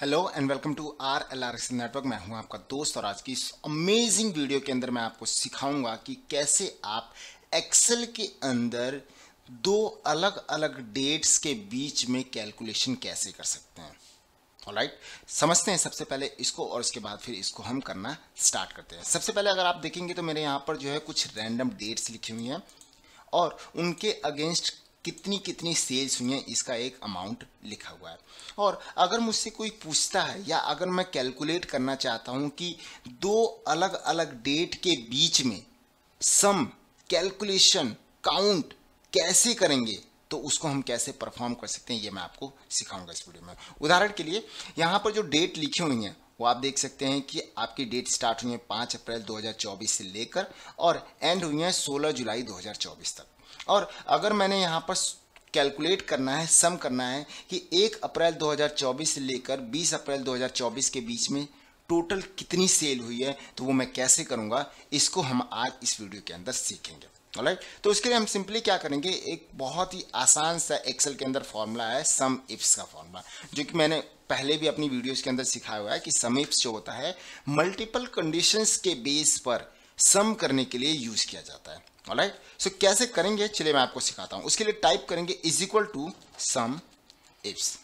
Hello and welcome to R L R S network मैं हूं आपका दोस्त और आज की इस अमेजिंग वीडियो के अंदर मैं आपको सिखाऊंगा कि कैसे आप एक्सेल के अंदर दो अलग अलग डेट्स के बीच में कैलकुलेशन कैसे कर सकते हैं राइट right? समझते हैं सबसे पहले इसको और इसके बाद फिर इसको हम करना स्टार्ट करते हैं सबसे पहले अगर आप देखेंगे तो मेरे यहाँ पर जो है कुछ रैंडम डेट्स लिखी हुई हैं और उनके अगेंस्ट कितनी कितनी सेल्स हुई हैं इसका एक अमाउंट लिखा हुआ है और अगर मुझसे कोई पूछता है या अगर मैं कैलकुलेट करना चाहता हूँ कि दो अलग अलग डेट के बीच में सम कैलकुलेशन काउंट कैसे करेंगे तो उसको हम कैसे परफॉर्म कर सकते हैं ये मैं आपको सिखाऊंगा इस वीडियो में उदाहरण के लिए यहाँ पर जो डेट लिखी हुई हैं वो आप देख सकते हैं कि आपकी डेट स्टार्ट हुई है पाँच अप्रैल 2024 से लेकर और एंड हुई है 16 जुलाई 2024 तक और अगर मैंने यहाँ पर कैलकुलेट करना है सम करना है कि 1 अप्रैल 2024 से लेकर 20 अप्रैल 2024 के बीच में टोटल कितनी सेल हुई है तो वो मैं कैसे करूँगा इसको हम आज इस वीडियो के अंदर सीखेंगे राइट तो उसके लिए हम सिंपली क्या करेंगे एक बहुत ही आसान सा एक्सेल के अंदर फॉर्मूला है सम इफ्स का फॉर्मूला जो कि मैंने पहले भी अपनी वीडियोज़ के अंदर सिखाया हुआ है कि सम इफ्स जो होता है मल्टीपल कंडीशंस के बेस पर सम करने के लिए यूज किया जाता है राइट सो कैसे करेंगे चलिए मैं आपको सिखाता हूँ उसके लिए टाइप करेंगे is equal to sum ifs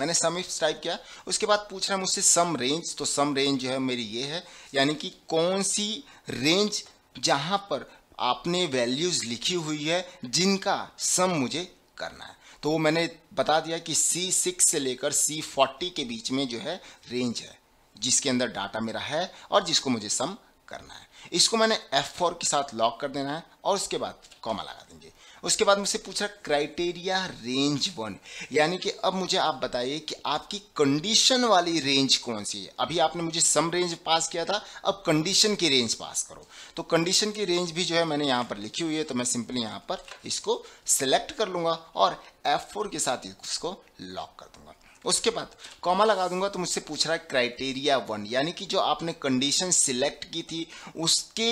मैंने सम इफ्स टाइप किया उसके बाद पूछ रहा है मुझसे सम रेंज तो सम रेंज जो है मेरी ये है यानी कि कौन सी रेंज जहाँ पर आपने वैल्यूज़ लिखी हुई है जिनका सम मुझे करना है तो वो मैंने बता दिया कि सी सिक्स से लेकर सी फोर्टी के बीच में जो है रेंज है जिसके अंदर डाटा मेरा है और जिसको मुझे सम करना है इसको मैंने F4 के साथ लॉक कर देना है और उसके बाद कॉमा लगा देंगे उसके बाद मुझसे पूछ रहा क्राइटेरिया रेंज वन यानी कि अब मुझे आप बताइए कि आपकी कंडीशन वाली रेंज कौन सी है अभी आपने मुझे सम रेंज पास किया था अब कंडीशन की रेंज पास करो तो कंडीशन की रेंज भी जो है मैंने यहाँ पर लिखी हुई है तो मैं सिंपली यहाँ पर इसको सिलेक्ट कर लूँगा और एफ के साथ इसको लॉक कर दूंगा उसके बाद कॉमा लगा दूंगा तो मुझसे पूछ रहा है क्राइटेरिया वन यानी कि जो आपने कंडीशन सिलेक्ट की थी उसके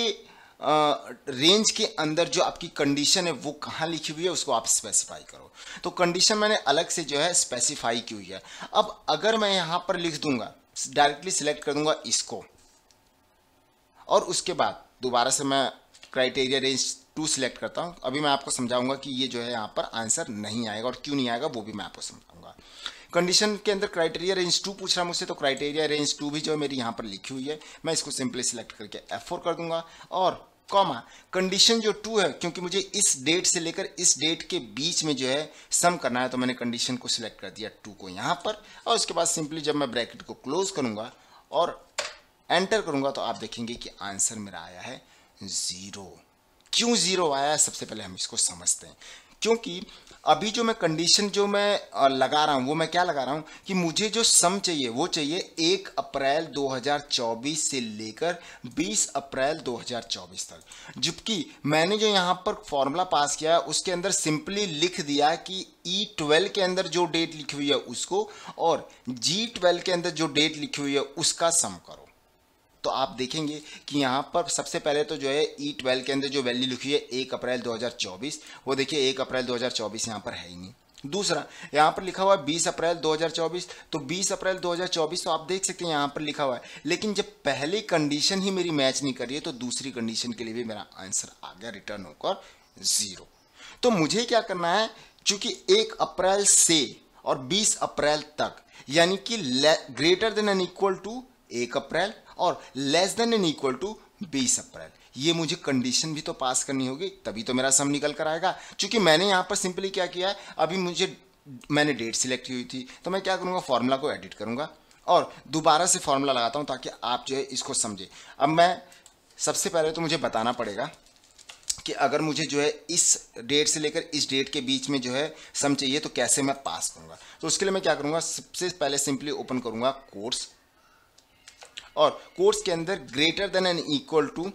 रेंज uh, के अंदर जो आपकी कंडीशन है वो कहाँ लिखी हुई है उसको आप स्पेसिफाई करो तो कंडीशन मैंने अलग से जो है स्पेसिफाई की हुई है अब अगर मैं यहाँ पर लिख दूंगा डायरेक्टली सिलेक्ट कर दूंगा इसको और उसके बाद दोबारा से मैं क्राइटेरिया रेंज टू सिलेक्ट करता हूँ अभी मैं आपको समझाऊंगा कि ये जो है यहाँ पर आंसर नहीं आएगा और क्यों नहीं आएगा वो भी मैं आपको समझाऊंगा कंडीशन के अंदर क्राइटेरिया रेंज टू पूछ रहा मुझसे तो क्राइटेरिया रेंज टू भी जो है मेरी यहाँ पर लिखी हुई है मैं इसको सिंपली सिलेक्ट करके एफ कर दूंगा और कॉमा कंडीशन जो टू है क्योंकि मुझे इस डेट से लेकर इस डेट के बीच में जो है सम करना है तो मैंने कंडीशन को सिलेक्ट कर दिया टू को यहाँ पर और उसके बाद सिंपली जब मैं ब्रैकेट को क्लोज करूँगा और एंटर करूँगा तो आप देखेंगे कि आंसर मेरा आया है ज़ीरो क्यों ज़ीरो आया है सबसे पहले हम इसको समझते हैं क्योंकि अभी जो मैं कंडीशन जो मैं लगा रहा हूँ वो मैं क्या लगा रहा हूँ कि मुझे जो सम चाहिए वो चाहिए एक अप्रैल 2024 से लेकर 20 अप्रैल 2024 तक जबकि मैंने जो यहाँ पर फॉर्मूला पास किया है उसके अंदर सिंपली लिख दिया कि ई e ट्वेल्व के अंदर जो डेट लिखी हुई है उसको और जी ट्वेल्व के अंदर जो डेट लिखी हुई है उसका सम करो तो आप देखेंगे कि यहाँ पर सबसे पहले तो जो है ई e ट्वेल्व के अंदर जो वैल्यू लिखी है एक अप्रैल 2024 वो देखिए एक अप्रैल 2024 यहाँ पर है ही नहीं दूसरा यहाँ पर लिखा हुआ है 20 अप्रैल 2024 तो 20 अप्रैल 2024 तो आप देख सकते हैं यहाँ पर लिखा हुआ है लेकिन जब पहली कंडीशन ही मेरी मैच नहीं कर रही है तो दूसरी कंडीशन के लिए भी मेरा आंसर आ गया रिटर्न होकर ज़ीरो तो मुझे क्या करना है चूंकि एक अप्रैल से और 20 अप्रैल तक यानी कि greater than and equal to एक अप्रैल और less than and equal to बीस अप्रैल ये मुझे कंडीशन भी तो पास करनी होगी तभी तो मेरा सम निकल कर आएगा क्योंकि मैंने यहाँ पर सिंपली क्या किया है अभी मुझे मैंने डेट सिलेक्ट हुई थी तो मैं क्या करूँगा फॉर्मूला को एडिट करूँगा और दोबारा से फॉर्मूला लगाता हूँ ताकि आप जो है इसको समझें अब मैं सबसे पहले तो मुझे बताना पड़ेगा कि अगर मुझे जो है इस डेट से लेकर इस डेट के बीच में जो है सम चाहिए तो कैसे मैं पास करूँगा तो उसके लिए मैं क्या करूँगा सबसे पहले सिंपली ओपन करूँगा कोर्स और कोर्स के अंदर greater than and equal to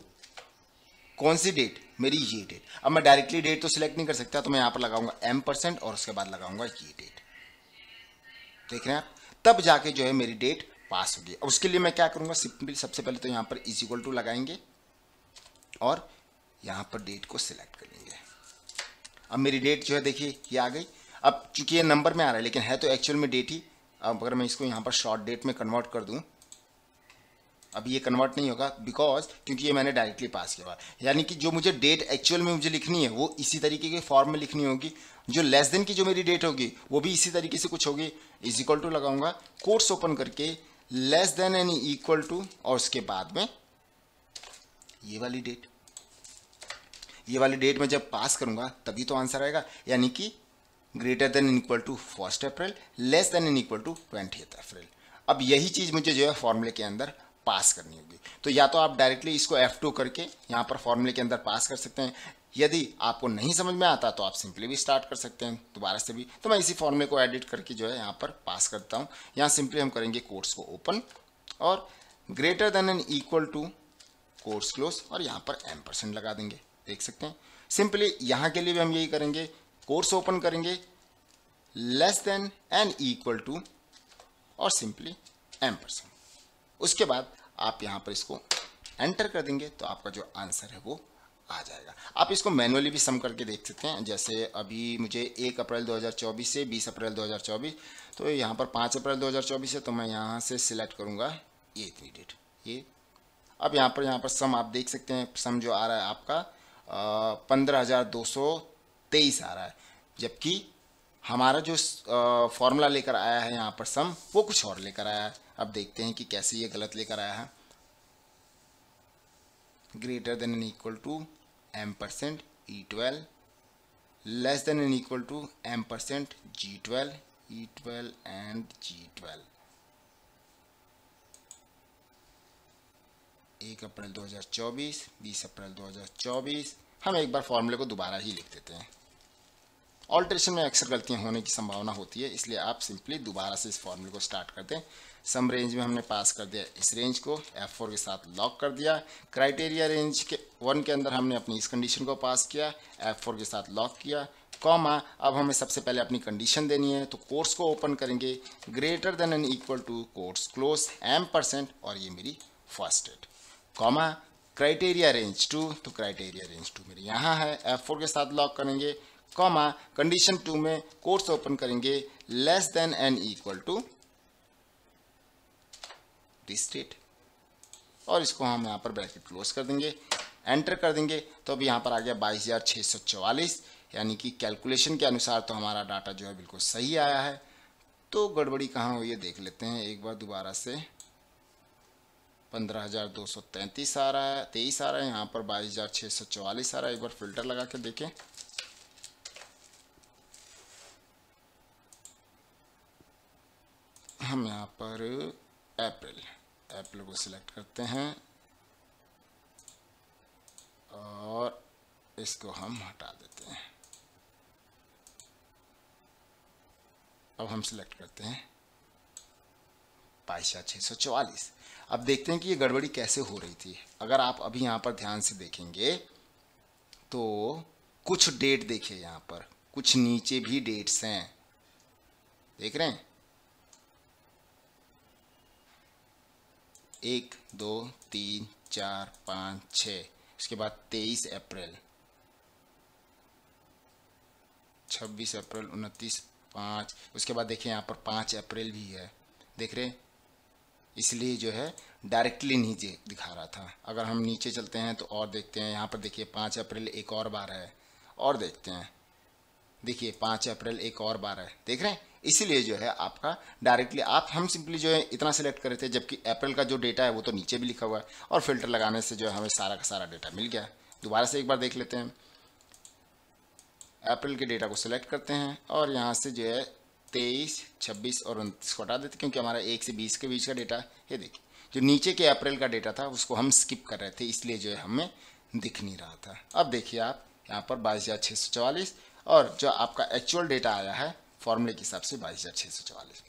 कौन सी डेट मेरी ये डेट अब मैं डायरेक्टली डेट तो सिलेक्ट नहीं कर सकता तो मैं यहां पर लगाऊंगा एम परसेंट और उसके बाद लगाऊंगा ये डेट देख रहे हैं आप तब जाके जो है मेरी डेट पास होगी अब उसके लिए मैं क्या करूंगा सिंपली सबसे पहले तो यहां पर इज इक्वल टू लगाएंगे और यहां पर डेट को सिलेक्ट करेंगे अब मेरी डेट जो है देखिए ये आ गई अब चूंकि ये नंबर में आ रहा है लेकिन है तो एक्चुअल में डेट ही अब अगर मैं इसको यहां पर शॉर्ट डेट में कन्वर्ट कर दूं अभी ये कन्वर्ट नहीं होगा बिकॉज क्योंकि ये मैंने डायरेक्टली पास किया हुआ यानी कि जो मुझे डेट एक्चुअल में मुझे लिखनी है वो इसी तरीके के फॉर्म में लिखनी होगी जो लेस देन की जो मेरी डेट होगी वो भी इसी तरीके से कुछ होगी इज इक्वल टू लगाऊंगा कोर्स ओपन करके less than and equal to और उसके बाद में ये वाली डेट ये वाली डेट में जब पास करूंगा तभी तो आंसर आएगा यानी कि greater than equal to first April less than and equal to twenty April अब यही चीज़ मुझे जो है फॉर्मूले के अंदर पास करनी होगी तो या तो आप डायरेक्टली इसको F2 करके यहाँ पर फॉर्मूले के अंदर पास कर सकते हैं यदि आपको नहीं समझ में आता तो आप सिंपली भी स्टार्ट कर सकते हैं दोबारा से भी तो मैं इसी फॉर्मूले को एडिट करके जो है यहाँ पर पास करता हूँ यहाँ सिंपली हम करेंगे कोर्स को ओपन और greater than and equal to course close और यहाँ पर एम परसेंट लगा देंगे देख सकते हैं सिंपली यहाँ के लिए भी हम यही करेंगे कोर्स ओपन करेंगे less than and equal to और सिंपली एम परसेंट उसके बाद आप यहाँ पर इसको एंटर कर देंगे तो आपका जो आंसर है वो आ जाएगा आप इसको मैनुअली भी सम करके देख सकते हैं जैसे अभी मुझे एक अप्रैल 2024 से 20 अप्रैल 2024 तो यहाँ पर 5 अप्रैल 2024 है तो मैं यहाँ से सिलेक्ट करूँगा ये थ्री डेट ये अब यहाँ पर यहाँ पर सम आप देख सकते हैं सम जो आ रहा है आपका पंद्रह हज़ार दो सौ तेईस आ रहा है जबकि हमारा जो फॉर्मूला लेकर आया है यहाँ पर सम वो कुछ और लेकर आया है अब देखते हैं कि कैसे ये गलत लेकर आया है greater than and equal to ampersand E twelve less than and equal to ampersand G twelve E twelve and G twelve एक अप्रैल 2024, 20 अप्रैल 2024 हम एक बार फॉर्मूले को दोबारा ही लिख देते हैं ऑल्ट्रेशन में अक्सर गलतियाँ होने की संभावना होती है इसलिए आप सिंपली दोबारा से इस फॉर्मूले को स्टार्ट कर दें सम रेंज में हमने पास कर दिया इस रेंज को एफ फोर के साथ लॉक कर दिया क्राइटेरिया रेंज के वन के अंदर हमने अपनी इस कंडीशन को पास किया एफ फोर के साथ लॉक किया कॉमा अब हमें सबसे पहले अपनी कंडीशन देनी है तो कोर्स को ओपन करेंगे greater than and equal to course close ampersand और ये मेरी first add comma criteria range two तो क्राइटेरिया रेंज टू मेरी यहाँ है एफ फोर के साथ लॉक करेंगे कॉमा कंडीशन टू में कोर्स ओपन करेंगे less than and equal to this state और इसको हम यहाँ पर ब्रैकेट क्लोज कर देंगे एंटर कर देंगे तो अब यहां पर आ गया बाईस हज़ार छह सौ चौवालीस यानी कि कैलकुलेशन के अनुसार तो हमारा डाटा जो है बिल्कुल सही आया है तो गड़बड़ी कहां हुई है देख लेते हैं एक बार दोबारा से पंद्रह हज़ार दो सौ तैंतीस आ रहा है तेईस आ रहा है यहां पर बाईस हज़ार छह सौ चौवालीस आ रहा है एक बार फिल्टर लगा के देखें हम यहाँ पर अप्रैल अप्रैल को सिलेक्ट करते हैं और इसको हम हटा देते हैं अब हम सिलेक्ट करते हैं पाइशा चवालीस अब देखते हैं कि ये गड़बड़ी कैसे हो रही थी अगर आप अभी यहाँ पर ध्यान से देखेंगे तो कुछ डेट देखिए यहाँ पर कुछ नीचे भी डेट्स हैं देख रहे हैं एक दो तीन चार पाँच छः इसके बाद तेईस अप्रैल छब्बीस अप्रैल उनतीस पाँच उसके बाद देखिए यहाँ पर पाँच अप्रैल भी है देख रहे इसलिए जो है डायरेक्टली नीचे दिखा रहा था अगर हम नीचे चलते हैं तो और देखते हैं यहाँ पर देखिए पाँच अप्रैल एक और बार है और देखते हैं देखिए पाँच अप्रैल एक और बार है देख रहे हैं इसीलिए जो है आपका डायरेक्टली आप हम सिंपली जो है इतना सिलेक्ट करे थे जबकि अप्रैल का जो डेटा है वो तो नीचे भी लिखा हुआ है और फिल्टर लगाने से जो है हमें सारा का सारा डेटा मिल गया दोबारा से एक बार देख लेते हैं अप्रैल के डेटा को सिलेक्ट करते हैं और यहाँ से जो है तेईस छब्बीस और उनतीस को हटा देते क्योंकि हमारा एक से बीस के बीच का डेटा है ये देखिए जो नीचे के अप्रैल का डेटा था उसको हम स्किप कर रहे थे इसलिए जो है हमें दिख नहीं रहा था अब देखिए आप यहाँ पर बाईस हज़ार छः सौ चवालीस और जो आपका एक्चुअल डेटा आया है फॉर्मूले के हिसाब से बाईस हज़ार छः सौ चवालीस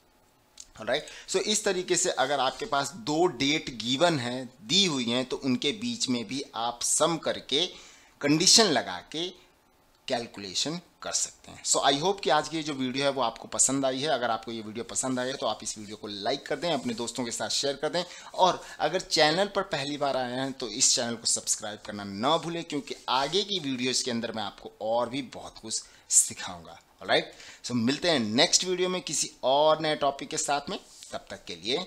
राइट सो इस तरीके से अगर आपके पास दो डेट गिवन है दी हुई हैं तो उनके बीच में भी आप सम करके कंडीशन लगा के कैलकुलेशन कर सकते हैं सो आई होप कि आज की जो वीडियो है वो आपको पसंद आई है अगर आपको ये वीडियो पसंद आई है तो आप इस वीडियो को लाइक कर दें अपने दोस्तों के साथ शेयर कर दें और अगर चैनल पर पहली बार आए हैं तो इस चैनल को सब्सक्राइब करना ना भूलें क्योंकि आगे की वीडियोज़ के अंदर मैं आपको और भी बहुत कुछ सिखाऊंगा राइट सो मिलते हैं नेक्स्ट वीडियो में किसी और नए टॉपिक के साथ में तब तक के लिए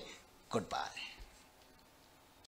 गुड बाय